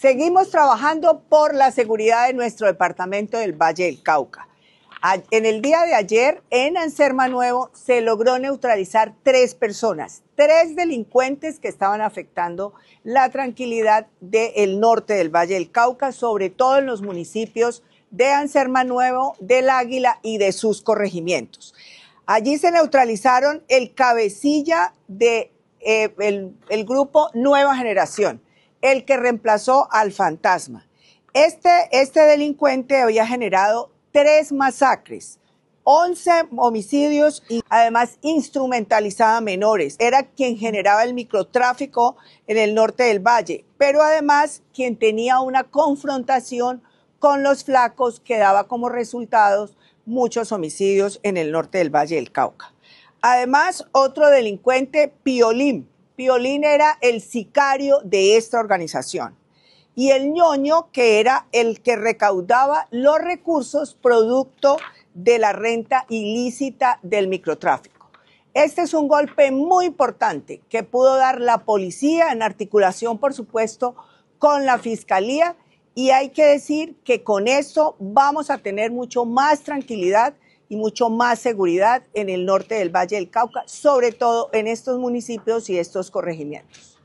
Seguimos trabajando por la seguridad de nuestro departamento del Valle del Cauca. En el día de ayer, en Anserma Nuevo, se logró neutralizar tres personas, tres delincuentes que estaban afectando la tranquilidad del norte del Valle del Cauca, sobre todo en los municipios de Anserma Nuevo, del Águila y de sus corregimientos. Allí se neutralizaron el cabecilla del de, eh, el grupo Nueva Generación, el que reemplazó al fantasma. Este, este delincuente había generado tres masacres, 11 homicidios y además instrumentalizaba menores. Era quien generaba el microtráfico en el norte del valle, pero además quien tenía una confrontación con los flacos que daba como resultados muchos homicidios en el norte del valle del Cauca. Además, otro delincuente, Piolín, Violín era el sicario de esta organización y el ñoño que era el que recaudaba los recursos producto de la renta ilícita del microtráfico. Este es un golpe muy importante que pudo dar la policía en articulación, por supuesto, con la fiscalía y hay que decir que con esto vamos a tener mucho más tranquilidad y mucho más seguridad en el norte del Valle del Cauca, sobre todo en estos municipios y estos corregimientos.